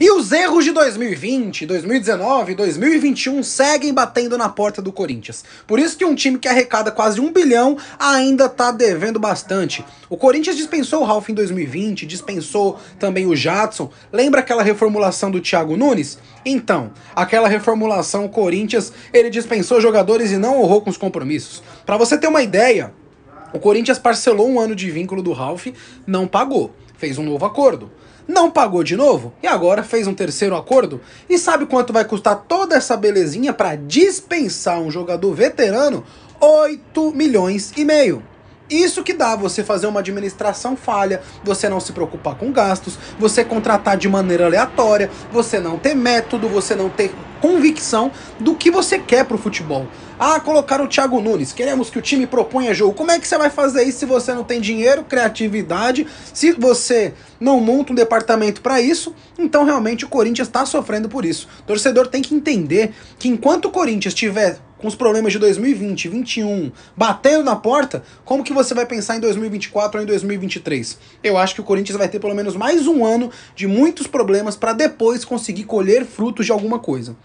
E os erros de 2020, 2019, 2021 seguem batendo na porta do Corinthians. Por isso que um time que arrecada quase um bilhão ainda tá devendo bastante. O Corinthians dispensou o Ralph em 2020, dispensou também o Jadson. Lembra aquela reformulação do Thiago Nunes? Então, aquela reformulação o Corinthians, ele dispensou jogadores e não honrou com os compromissos. Para você ter uma ideia, o Corinthians parcelou um ano de vínculo do Ralph, não pagou, fez um novo acordo não pagou de novo e agora fez um terceiro acordo. E sabe quanto vai custar toda essa belezinha para dispensar um jogador veterano? 8 milhões e meio. Isso que dá você fazer uma administração falha, você não se preocupar com gastos, você contratar de maneira aleatória, você não ter método, você não ter convicção do que você quer pro futebol. Ah, colocar o Thiago Nunes, queremos que o time proponha jogo. Como é que você vai fazer isso se você não tem dinheiro, criatividade, se você não monta um departamento para isso? Então realmente o Corinthians está sofrendo por isso. O torcedor tem que entender que enquanto o Corinthians tiver com os problemas de 2020, 21, batendo na porta, como que você vai pensar em 2024 ou em 2023? Eu acho que o Corinthians vai ter pelo menos mais um ano de muitos problemas para depois conseguir colher frutos de alguma coisa.